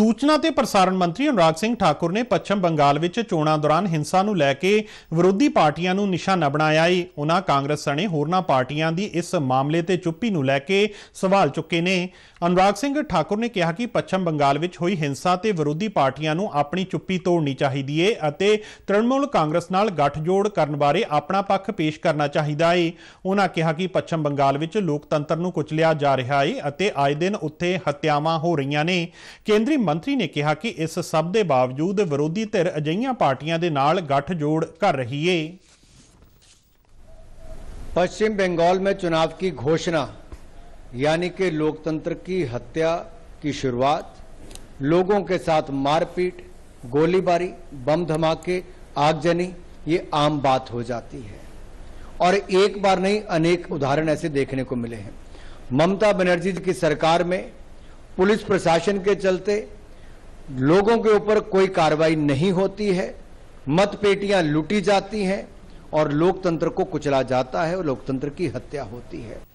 ਸੂਚਨਾ ਤੇ ਪ੍ਰਸਾਰਣ ਮੰਤਰੀ ਅਨੁਰਾਗ ਸਿੰਘ ਠਾਕੁਰ ਨੇ ਪੱਛਮ ਬੰਗਾਲ ਵਿੱਚ ਚੋਣਾਂ ਦੌਰਾਨ ਹਿੰਸਾ ਨੂੰ ਲੈ ਕੇ ਵਿਰੋਧੀ ਪਾਰਟੀਆਂ ਨੂੰ ਨਿਸ਼ਾਨਾ ਬਣਾਇਆ ਹੈ ਉਹਨਾਂ ਕਾਂਗਰਸ ਸਣੇ ਹੋਰਨਾਂ ਪਾਰਟੀਆਂ ਦੀ ਇਸ ਮਾਮਲੇ ਤੇ ਚੁੱਪੀ ਨੂੰ ਲੈ ਕੇ ਸਵਾਲ ਚੁੱਕੇ ਨੇ ਅਨੁਰਾਗ ਸਿੰਘ ਠਾਕੁਰ ਨੇ ਕਿਹਾ ਕਿ ਪੱਛਮ ਬੰਗਾਲ ਵਿੱਚ ਹੋਈ ਹਿੰਸਾ ਤੇ ਵਿਰੋਧੀ ਪਾਰਟੀਆਂ ਨੂੰ ਆਪਣੀ ਚੁੱਪੀ ਤੋੜਨੀ ਚਾਹੀਦੀ ਏ ਅਤੇ ਤ੍ਰਿਣਮੂਲ ਕਾਂਗਰਸ ਨਾਲ ਗੱਠਜੋੜ ਕਰਨ ਬਾਰੇ ਆਪਣਾ ਪੱਖ ਪੇਸ਼ ਕਰਨਾ ਚਾਹੀਦਾ ਏ ਉਹਨਾਂ ਕਿਹਾ ਕਿ ਪੱਛਮ ਬੰਗਾਲ ਵਿੱਚ ਲੋਕਤੰਤਰ ਨੂੰ ਕੁਚਲਿਆ ਜਾ ਰਿਹਾ ਏ ਅਤੇ ਆਏ ਦਿਨ ਉੱਥੇ ਹੱਤਿਆਵਾਂ ਹੋ ਰਹੀਆਂ ਨੇ ਕੇਂਦਰੀ ਮੰਤਰੀ ਨੇ ਕਿਹਾ ਕਿ ਇਸ ਸਭ ਦੇ ਬਾਵਜੂਦ ਵਿਰੋਧੀ ਧਿਰ ਅਜਈਆਂ ਪਾਰਟੀਆਂ ਦੇ ਨਾਲ ਗੱਠਜੋੜ ਕਰ ਰਹੀ ਏ पश्चिम बंगाल में चुनाव की घोषणा यानी कि लोकतंत्र की हत्या की शुरुआत लोगों के साथ मारपीट गोलीबारी बम धमाके आगजनी ये आम बात हो जाती है और एक बार नहीं अनेक उदाहरण ऐसे देखने को मिले हैं ममता बनर्जी की सरकार में पुलिस प्रशासन के चलते लोगों के ऊपर कोई कार्रवाई नहीं होती है मतपेटियां लूटी जाती हैं और लोकतंत्र को कुचला जाता है और लोकतंत्र की हत्या होती है